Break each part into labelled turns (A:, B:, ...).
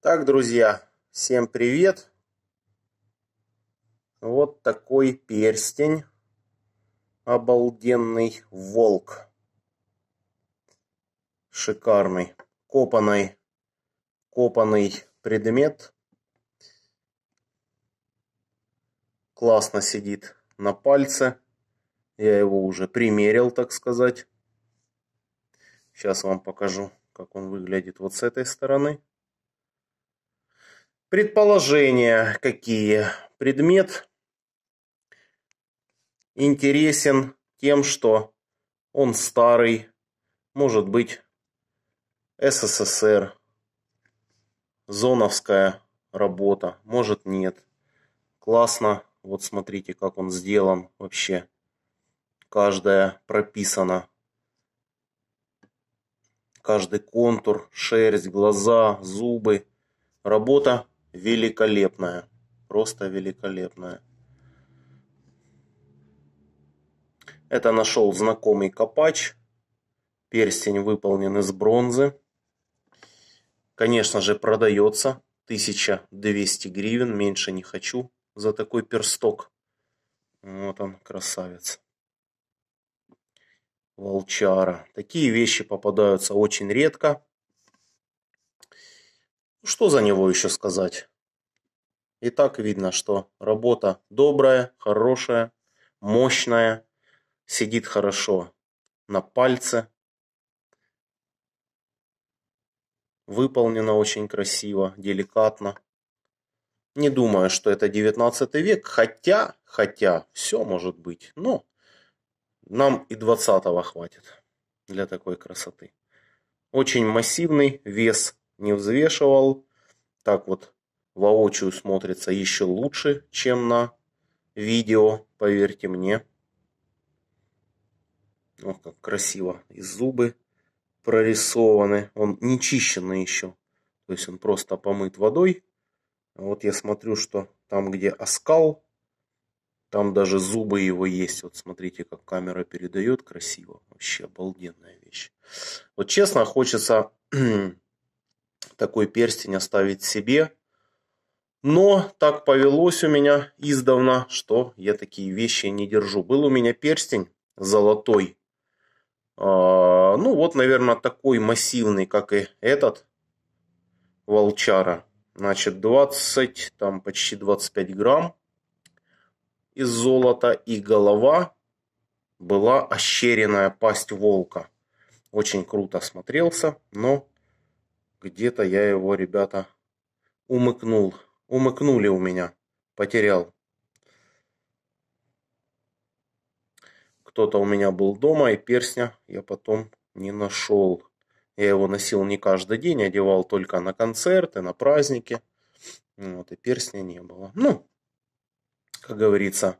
A: Так, друзья, всем привет. Вот такой перстень. Обалденный волк. Шикарный. Копанный, копанный предмет. Классно сидит на пальце. Я его уже примерил, так сказать. Сейчас вам покажу, как он выглядит вот с этой стороны. Предположения какие? Предмет интересен тем, что он старый, может быть, СССР, зоновская работа, может нет. Классно, вот смотрите, как он сделан вообще. Каждая прописана. Каждый контур, шерсть, глаза, зубы. Работа великолепная. Просто великолепная. Это нашел знакомый копач. Перстень выполнен из бронзы. Конечно же, продается. 1200 гривен. Меньше не хочу за такой персток. Вот он, красавец. Волчара. Такие вещи попадаются очень редко. Что за него еще сказать? И так видно, что работа добрая, хорошая, мощная, сидит хорошо на пальце, выполнена очень красиво, деликатно. Не думаю, что это 19 век, хотя, хотя, все может быть, но нам и 20 хватит для такой красоты. Очень массивный вес не взвешивал. Так вот воочию смотрится еще лучше, чем на видео, поверьте мне. Ох, как красиво. И зубы прорисованы. Он не чищенный еще. То есть он просто помыт водой. Вот я смотрю, что там, где оскал, там даже зубы его есть. Вот смотрите, как камера передает красиво. Вообще обалденная вещь. Вот честно, хочется такой перстень оставить себе. Но так повелось у меня издавна, что я такие вещи не держу. Был у меня перстень золотой. А, ну вот, наверное, такой массивный, как и этот волчара. Значит, 20, там почти 25 грамм из золота. И голова была ощеренная пасть волка. Очень круто смотрелся, но где-то я его, ребята, умыкнул. Умыкнули у меня. Потерял. Кто-то у меня был дома, и персня, я потом не нашел. Я его носил не каждый день, одевал только на концерты, на праздники. Вот, и персня не было. Ну, как говорится,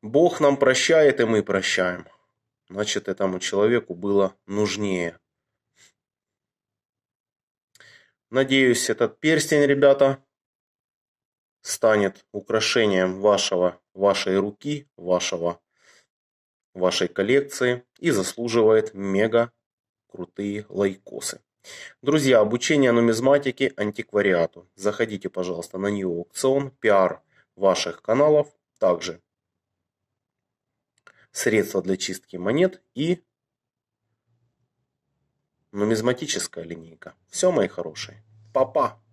A: Бог нам прощает, и мы прощаем. Значит, этому человеку было нужнее Надеюсь, этот перстень, ребята, станет украшением вашего, вашей руки, вашего, вашей коллекции и заслуживает мега крутые лайкосы. Друзья, обучение нумизматике антиквариату. Заходите, пожалуйста, на нее, Аукцион, пиар ваших каналов, также средства для чистки монет и Нумизматическая линейка. Все, мои хорошие. Папа. -па.